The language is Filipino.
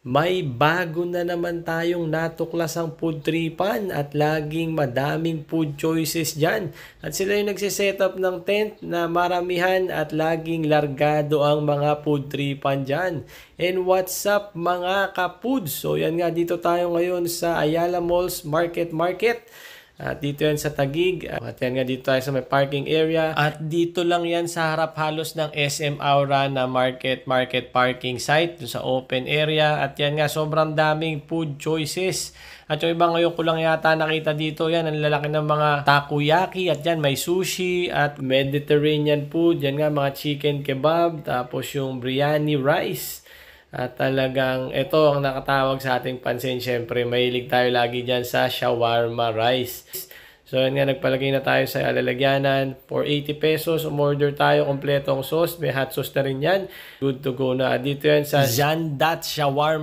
May bago na naman tayong natuklasang food tripan at laging madaming food choices dyan. At sila yung nagsiset up ng tent na maramihan at laging largado ang mga food tripan dyan. And what's up mga kapoods? So yan nga dito tayo ngayon sa Ayala Malls Market Market. At ah, dito yan sa Tagig. Ah, at yan nga dito tayo sa may parking area. At dito lang yan sa harap halos ng SM Aura na market market parking site dun sa open area. At yan nga sobrang daming food choices. At yung iba ngayon ko lang yata nakita dito yan. Ang lalaki ng mga takoyaki. At yan may sushi at Mediterranean food. Yan nga mga chicken kebab. Tapos yung biryani rice. At talagang ito ang nakatawag sa ating pansin. Siyempre, mahilig tayo lagi dyan sa shawarma rice. So, yan nga, nagpalagay na tayo sa alalagyanan. For 80 pesos, umorder tayo kompletong sauce. May hot sauce na rin yan. Good to go na. Dito yan sa Zandat Shawarma.